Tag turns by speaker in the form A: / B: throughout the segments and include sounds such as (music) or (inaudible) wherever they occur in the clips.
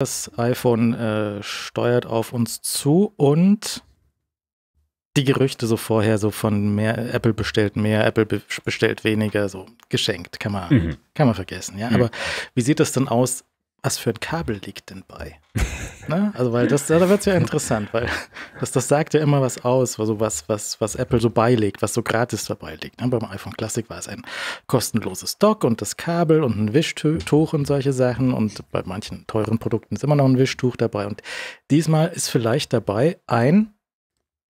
A: Das iPhone äh, steuert auf uns zu und die Gerüchte so vorher, so von mehr Apple bestellt mehr, Apple be bestellt weniger, so geschenkt, kann man, mhm. kann man vergessen, ja. Mhm. Aber wie sieht das denn aus was für ein Kabel liegt denn bei? (laughs) ne? Also, weil das, da wird es ja interessant, weil das, das sagt ja immer was aus, also was, was, was Apple so beilegt, was so gratis dabei liegt. Ne? Beim iPhone Classic war es ein kostenloses Dock und das Kabel und ein Wischtuch und solche Sachen. Und bei manchen teuren Produkten ist immer noch ein Wischtuch dabei. Und diesmal ist vielleicht dabei ein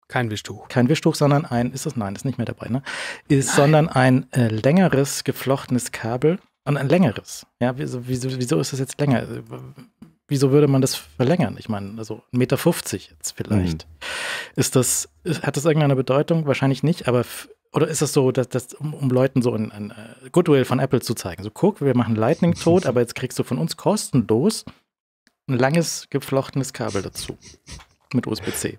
A: kein Wischtuch. Kein Wischtuch, sondern ein, ist das, nein, ist nicht mehr dabei, ne? Ist, nein. sondern ein äh, längeres geflochtenes Kabel, und ein längeres. Ja, wieso, wieso, wieso ist das jetzt länger? Wieso würde man das verlängern? Ich meine, also 1,50 Meter jetzt vielleicht. Mhm. Ist das, hat das irgendeine Bedeutung? Wahrscheinlich nicht, aber oder ist das so, dass, dass um, um, Leuten so ein, ein äh, Goodwill von Apple zu zeigen? So, guck, wir machen Lightning (laughs) tot, aber jetzt kriegst du von uns kostenlos ein langes, geflochtenes Kabel dazu. Mit USB-C.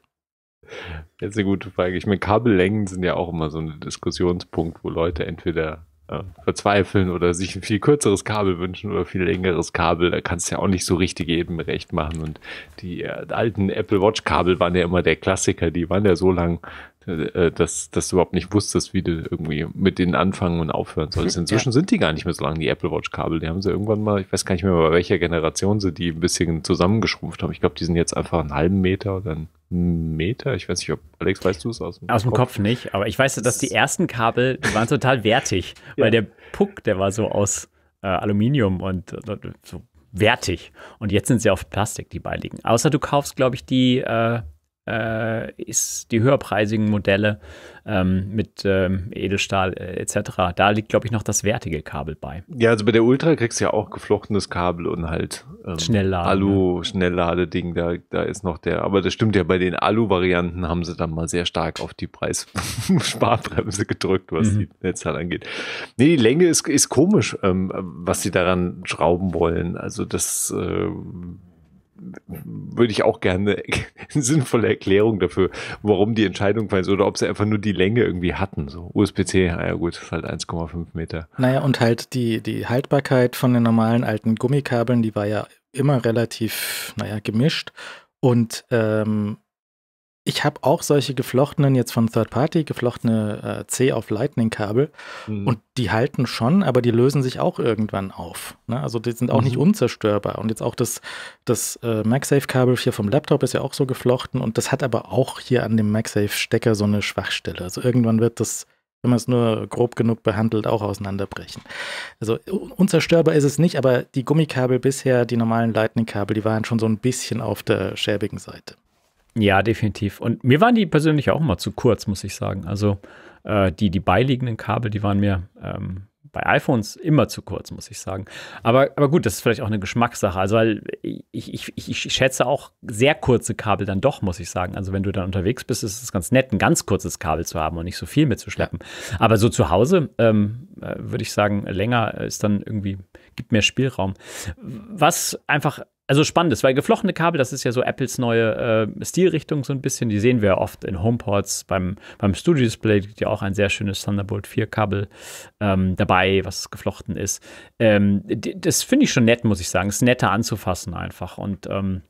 B: Jetzt eine gute Frage. Ich meine, Kabellängen sind ja auch immer so ein Diskussionspunkt, wo Leute entweder äh, verzweifeln oder sich ein viel kürzeres Kabel wünschen oder viel längeres Kabel. Da kannst du ja auch nicht so richtig eben recht machen. Und die äh, alten Apple Watch Kabel waren ja immer der Klassiker. Die waren ja so lang, äh, dass, dass du überhaupt nicht wusstest, wie du irgendwie mit denen anfangen und aufhören sollst. Mhm. Inzwischen ja. sind die gar nicht mehr so lange, die Apple Watch-Kabel. Die haben sie irgendwann mal, ich weiß gar nicht mehr, bei welcher Generation sie die ein bisschen zusammengeschrumpft haben. Ich glaube, die sind jetzt einfach einen halben Meter oder einen Meter. Ich weiß nicht, ob Alex, weißt du es aus dem Kopf? Aus dem Kopf? Kopf
C: nicht, aber ich weiß, dass die ersten Kabel, die waren total wertig, (laughs) ja. weil der Puck, der war so aus äh, Aluminium und äh, so wertig. Und jetzt sind sie auf Plastik, die beiligen. Außer du kaufst, glaube ich, die äh, äh, ist die höherpreisigen Modelle ähm, mit ähm, Edelstahl äh, etc. Da liegt, glaube ich, noch das wertige Kabel bei.
B: Ja, also bei der Ultra kriegst du ja auch geflochtenes Kabel und halt ähm, Schnellladen. Alu, ne? Schnellladeding, da, da ist noch der. Aber das stimmt ja, bei den Alu-Varianten haben sie dann mal sehr stark auf die Preissparbremse (laughs) gedrückt, was mhm. die Netzteil angeht. Nee, die Länge ist, ist komisch, ähm, was sie daran schrauben wollen. Also das äh, würde ich auch gerne (laughs) eine sinnvolle Erklärung dafür, warum die Entscheidung fallen oder ob sie einfach nur die Länge irgendwie hatten. So USB-C, naja ah gut, ist halt 1,5 Meter. Naja,
A: und halt die, die Haltbarkeit von den normalen alten Gummikabeln, die war ja immer relativ, naja, gemischt. Und ähm, ich habe auch solche geflochtenen, jetzt von Third Party, geflochtene äh, C auf Lightning-Kabel. Mhm. Und die halten schon, aber die lösen sich auch irgendwann auf. Ne? Also die sind auch mhm. nicht unzerstörbar. Und jetzt auch das, das äh, MagSafe-Kabel hier vom Laptop ist ja auch so geflochten. Und das hat aber auch hier an dem MagSafe-Stecker so eine Schwachstelle. Also irgendwann wird das wenn man es nur grob genug behandelt, auch auseinanderbrechen. Also unzerstörbar ist es nicht, aber die Gummikabel bisher, die normalen Lightning-Kabel, die waren schon so ein bisschen auf der schäbigen Seite.
C: Ja, definitiv. Und mir waren die persönlich auch immer zu kurz, muss ich sagen. Also äh, die, die beiliegenden Kabel, die waren mir ähm, bei iPhones immer zu kurz, muss ich sagen. Aber, aber gut, das ist vielleicht auch eine Geschmackssache. Also, weil ich, ich, ich schätze auch sehr kurze Kabel dann doch, muss ich sagen. Also, wenn du dann unterwegs bist, ist es ganz nett, ein ganz kurzes Kabel zu haben und nicht so viel mitzuschleppen. Aber so zu Hause ähm, äh, würde ich sagen, länger ist dann irgendwie, gibt mehr Spielraum. Was einfach also spannendes, weil geflochtene Kabel, das ist ja so Apples neue äh, Stilrichtung so ein bisschen. Die sehen wir ja oft in HomePods. Beim, beim Studio Display liegt ja auch ein sehr schönes Thunderbolt 4 Kabel ähm, dabei, was geflochten ist. Ähm, das finde ich schon nett, muss ich sagen. ist netter anzufassen einfach. Und ähm,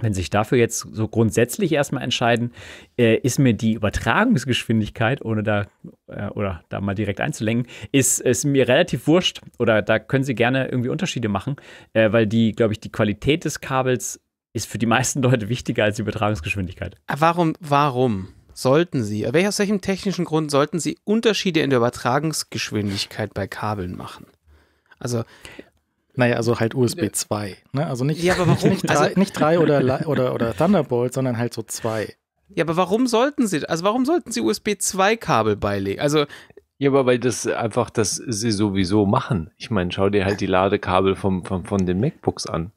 C: wenn sich dafür jetzt so grundsätzlich erstmal entscheiden, äh, ist mir die Übertragungsgeschwindigkeit, ohne da äh, oder da mal direkt einzulenken, ist, ist mir relativ wurscht oder da können sie gerne irgendwie Unterschiede machen, äh, weil die, glaube ich, die Qualität des Kabels ist für die meisten (laughs) Leute wichtiger als die Übertragungsgeschwindigkeit. Äh, warum, warum sollten sie, äh, aus welchem technischen Grund sollten sie Unterschiede in der Übertragungsgeschwindigkeit bei Kabeln
A: machen? Also naja, also halt USB 2. Äh, ne? Also nicht, ja, aber warum? (laughs) nicht, drei, also, nicht drei oder, oder, oder Thunderbolt, sondern halt so zwei. Ja, aber warum sollten sie, also
B: warum sollten sie USB 2 Kabel beilegen? Also ja, aber weil das einfach, das sie sowieso machen. Ich meine, schau dir halt die Ladekabel vom, vom, von den MacBooks an.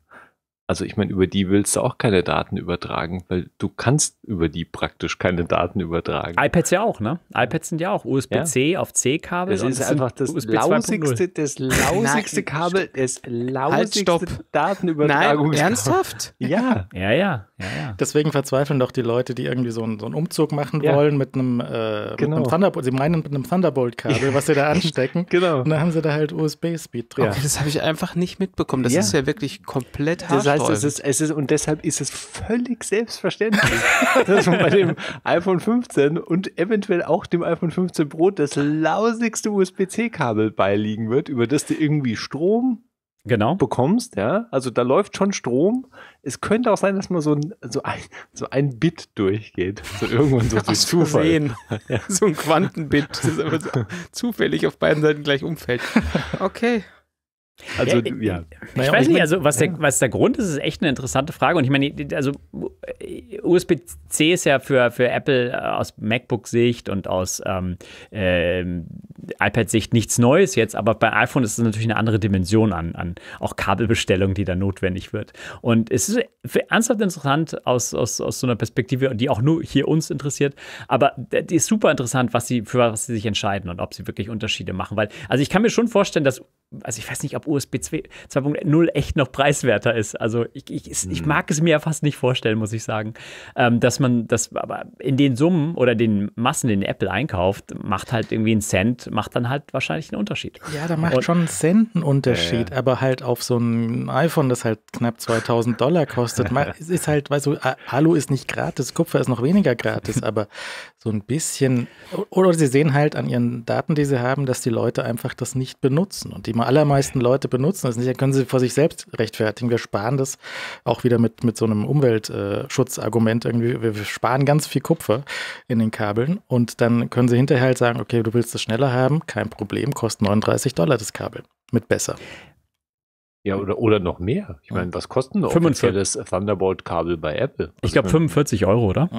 B: Also ich meine, über die willst du auch keine Daten übertragen, weil du kannst über die praktisch keine Daten übertragen.
C: iPads ja auch, ne? iPads sind ja auch USB-C
B: ja. auf C-Kabel. Das ist einfach das lausigste, das lausigste Kabel, das halt, lausigste halt, Datenübertragung. Nein, ernsthaft? (laughs) Ja.
A: ja. Ja, ja, Deswegen verzweifeln doch die Leute, die irgendwie so einen, so einen Umzug machen ja. wollen mit einem, äh, genau. mit einem genau. Thunderbolt. Sie meinen mit einem Thunderbolt-Kabel, was sie da anstecken. (laughs) genau. Und dann haben sie da halt USB-Speed drauf. Okay, das habe ich einfach nicht mitbekommen. Das ist ja wirklich komplett hart heißt, es ist,
B: es ist, und deshalb ist es völlig selbstverständlich, (laughs) dass man bei dem iPhone 15 und eventuell auch dem iPhone 15 Pro das lausigste USB-C-Kabel beiliegen wird, über das du irgendwie Strom genau. bekommst, ja. Also da läuft schon Strom. Es könnte auch sein, dass man so ein, so ein, so ein Bit durchgeht. So irgendwann so (laughs) durch Zufall. (laughs) ja. So ein Quantenbit, das einfach so zufällig auf beiden Seiten gleich umfällt.
C: Okay. Also, ja. ja. Ich weiß nicht, also was, der, was der Grund ist, ist echt eine interessante Frage. Und ich meine, also USB-C ist ja für, für Apple äh, aus MacBook-Sicht und aus ähm, äh, iPad-Sicht nichts Neues jetzt, aber bei iPhone ist es natürlich eine andere Dimension an, an auch Kabelbestellung, die da notwendig wird. Und es ist ernsthaft interessant aus, aus, aus so einer Perspektive, die auch nur hier uns interessiert, aber die ist super interessant, was sie, für was sie sich entscheiden und ob sie wirklich Unterschiede machen. Weil, also ich kann mir schon vorstellen, dass, also ich weiß nicht, ob USB 2.0 echt noch preiswerter ist. Also ich, ich, mhm. ich, mag es mir ja fast nicht vorstellen, muss ich sagen, ähm, dass man das aber in den Summen oder den Massen, den Apple einkauft, macht halt irgendwie einen Cent, macht dann halt wahrscheinlich einen Unterschied.
A: Ja, da macht Und, schon einen Cent einen Unterschied, äh, aber halt auf so ein iPhone, das halt knapp 2000 Dollar kostet, (laughs) ist halt, weißt du, Alu ist nicht gratis, Kupfer ist noch weniger gratis, aber so ein bisschen, oder sie sehen halt an ihren Daten, die sie haben, dass die Leute einfach das nicht benutzen. Und die allermeisten Leute Leute benutzen das also nicht, dann können sie vor sich selbst rechtfertigen. Wir sparen das auch wieder mit, mit so einem Umweltschutzargument irgendwie. Wir, sparen ganz viel Kupfer in den Kabeln und dann können sie hinterher halt sagen, okay, du willst es schneller haben, kein Problem, kostet 39 Dollar das Kabel mit besser.
B: Ja, oder, oder noch mehr. Ich meine, was kostet noch 45. Thunderbolt-Kabel bei Apple? Was ich glaube also 45 Euro, oder?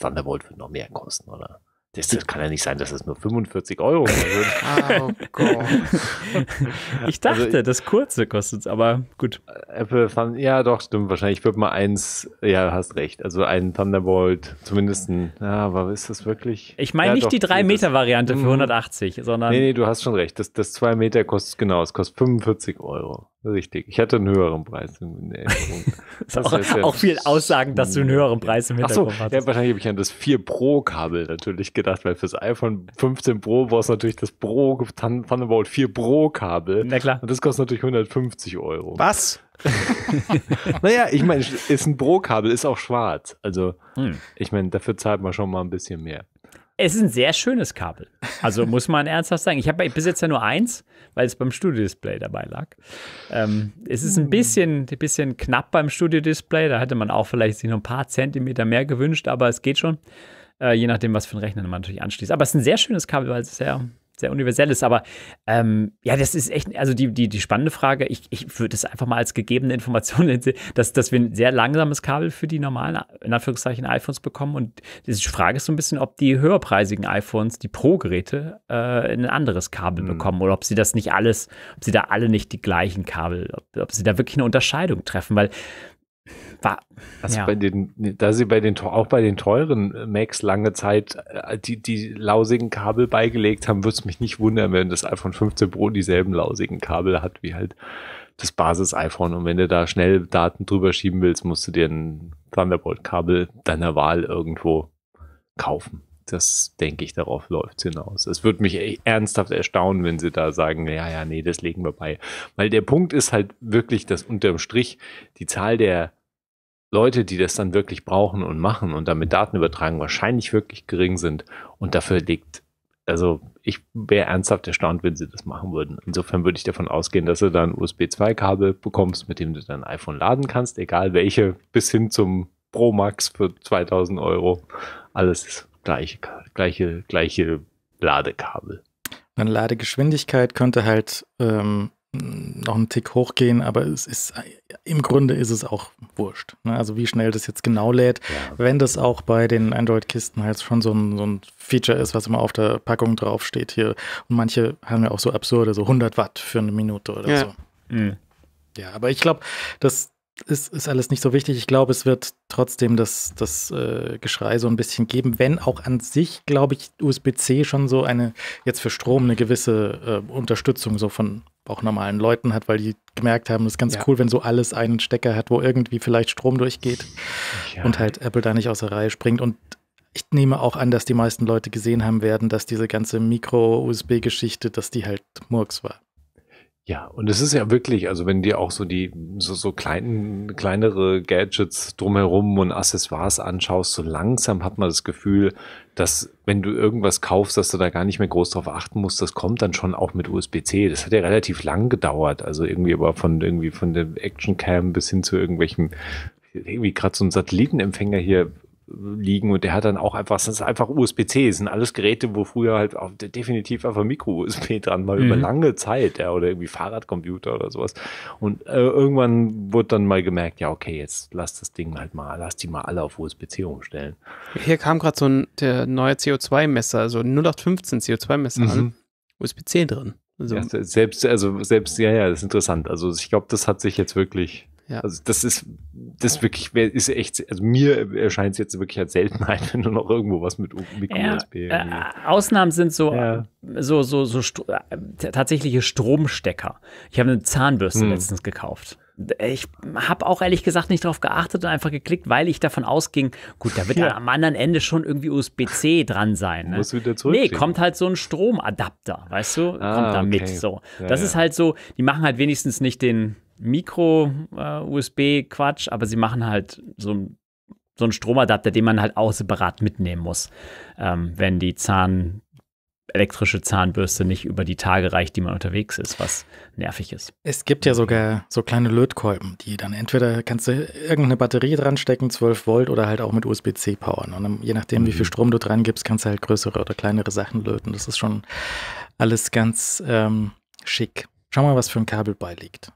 B: Thunderbolt wird noch mehr kosten, oder? Das, das, kann ja nicht sein, dass es das nur 45 Euro kostet. (laughs) Ah, oh Gott. (laughs) Ich dachte, also, das kurze kostet es, aber gut. Äh, Apple Thunder, ja doch, stimmt wahrscheinlich. wird würde mal eins, ja, hast recht. Also ein Thunderbolt, zumindest ein, ja, aber ist das wirklich? Ich meine ja, nicht doch, die
C: 3-Meter-Variante für
B: 180, mhm. sondern. Nee, nee, du hast schon recht. Das, das 2 Meter kostet genau, es kostet 45 Euro. Richtig, ich hatte einen höheren Preis in Erinnerung. (laughs) das auch, ja auch viel Aussagen, dass du einen hm. höheren
C: Preis im Hintergrund Ach so, hattest.
B: Ja, wahrscheinlich habe ich an das 4 Pro-Kabel natürlich gedacht, weil fürs iPhone 15 Pro brauchst du natürlich das Pro Thunderbolt 4 Pro-Kabel. Na klar. Und das kostet natürlich 150 Euro. Was? (laughs) naja, ich meine, ist ein Pro-Kabel, ist auch schwarz. Also, hm. ich meine, dafür zahlt man schon mal ein bisschen mehr.
C: Es ist ein sehr schönes Kabel. Also muss man ernsthaft sagen. Ich habe bis jetzt ja nur eins weil es beim Studiodisplay dabei lag. Ähm, es ist ein hm. bisschen, ein bisschen knapp beim Studiodisplay. da hätte man auch vielleicht sich noch ein paar Zentimeter mehr gewünscht, aber es geht schon. Äh, je nachdem, was für ein Rechner man natürlich anschließt. Aber es ist ein sehr schönes Kabel, weil es sehr sehr universell ist. aber ähm, ja, das ist echt, also die, die, die spannende Frage, ich, ich würde es einfach mal als gegebene Information, (laughs) dass, dass wir ein sehr langsames Kabel für die normalen, in Anführungszeichen, iPhones bekommen und die Frage ist so ein bisschen, ob die höherpreisigen iPhones, die Pro-Geräte, äh, ein anderes Kabel mhm. bekommen oder ob sie das nicht alles, ob sie da alle nicht die gleichen Kabel, ob, ob sie da wirklich eine Unterscheidung treffen, weil
B: war, also ja. bei den, da sie bei den, auch bei den teuren Macs lange Zeit äh, die, die lausigen Kabel beigelegt haben, würde es mich nicht wundern, wenn das iPhone 15 Pro dieselben lausigen Kabel hat wie halt das Basis-iPhone. Und wenn du da schnell Daten drüber schieben willst, musst du dir ein Thunderbolt-Kabel deiner Wahl irgendwo kaufen. Das denke ich, darauf läuft es hinaus. Es würde mich e-, ernsthaft erstaunen, wenn sie da sagen, ja, ja, nee, das legen wir bei. Weil der Punkt ist halt wirklich, dass unterm Strich die Zahl der Leute, die das dann wirklich brauchen und machen und damit Daten übertragen, wahrscheinlich wirklich gering sind. Und dafür liegt, also ich wäre ernsthaft erstaunt, wenn sie das machen würden. Insofern würde ich davon ausgehen, dass du dann USB-2-Kabel bekommst, mit dem du dein iPhone laden kannst, egal welche, bis hin zum Pro Max für 2000 Euro. Alles gleiche, gleiche, gleiche Ladekabel.
A: An Ladegeschwindigkeit könnte halt ähm, noch einen Tick hochgehen, aber es ist im Grunde ist es auch wurscht. Ne? Also wie schnell das jetzt genau lädt, ja. wenn das auch bei den Android-Kisten halt schon so ein, so ein, Feature ist, was immer auf der Packung draufsteht hier. Und manche haben ja auch so absurde, so 100 Watt für eine Minute oder ja. so. Mhm. Ja, aber ich glaube, das, ist, ist alles nicht so wichtig. Ich glaube, es wird trotzdem das, das äh, Geschrei so ein bisschen geben, wenn auch an sich, glaube ich, USB-C schon so eine, jetzt für Strom eine gewisse äh, Unterstützung so von auch normalen Leuten hat, weil die gemerkt haben, es ist ganz ja. cool, wenn so alles einen Stecker hat, wo irgendwie vielleicht Strom durchgeht ja. und halt Apple da nicht aus der Reihe springt. Und ich nehme auch an, dass die meisten Leute gesehen haben werden, dass diese ganze Micro-USB-Geschichte, dass die halt Murks war.
B: Ja, und es ist ja wirklich, also wenn dir auch so die so, so kleinen, kleinere Gadgets drumherum und Accessoires anschaust, so langsam hat man das Gefühl, dass wenn du irgendwas kaufst, dass du da gar nicht mehr groß drauf achten musst, das kommt dann schon auch mit USB-C. Das hat ja relativ lang gedauert, also irgendwie aber von irgendwie von der Action Cam bis hin zu irgendwelchen irgendwie gerade so ein Satellitenempfänger hier liegen und der hat dann auch einfach, das ist einfach USB-C, das sind alles Geräte, wo früher halt auch definitiv einfach Micro-USB (laughs) dran war, mhm. über lange Zeit, ja, oder irgendwie Fahrradcomputer oder sowas. Und äh, irgendwann wurde dann mal gemerkt, ja, okay, jetzt lass das Ding halt mal, lass die mal alle auf USB-C umstellen.
A: Hier kam gerade so ein der neue CO2-Messer, also 0815 CO2-Messer mhm. an, USB-C drin. Also, ja,
B: selbst, also selbst, ja, ja, das ist interessant. Also ich glaube, das hat sich jetzt wirklich ja. Also das ist das wirklich ist echt also mir erscheint es jetzt wirklich als Seltenheit, (laughs) wenn du noch irgendwo was mit Mikro ja, USB. Äh,
C: Ausnahmen sind so ja. so so so St äh, tatsächliche Stromstecker. Ich habe eine Zahnbürste hm. letztens gekauft. Ich habe auch ehrlich gesagt nicht darauf geachtet und einfach geklickt, weil ich davon ausging, gut, da wird (laughs) ja. am anderen Ende schon irgendwie USB-C dran sein. Ne? Muss wieder zurück. Nee, kommt halt so ein Stromadapter, weißt du? Ah, kommt da okay. mit. So. Ja, das ist halt so, die machen halt wenigstens nicht den, Mikro-USB-Quatsch, äh, aber sie machen halt so, so einen Stromadapter, den man halt auch separat mitnehmen muss, ähm, wenn die Zahn elektrische Zahnbürste nicht über die Tage reicht, die man unterwegs ist, was nervig ist.
A: Es gibt ja sogar so kleine Lötkolben, die dann entweder kannst du irgendeine Batterie dran stecken, 12 Volt oder halt auch mit USB-C powern. Und je nachdem, mhm. wie viel mhm. Strom du dran gibst, kannst du halt größere oder kleinere Sachen löten. Das ist schon alles ganz ähm, schick. Schau mal, was für ein Kabel beiliegt.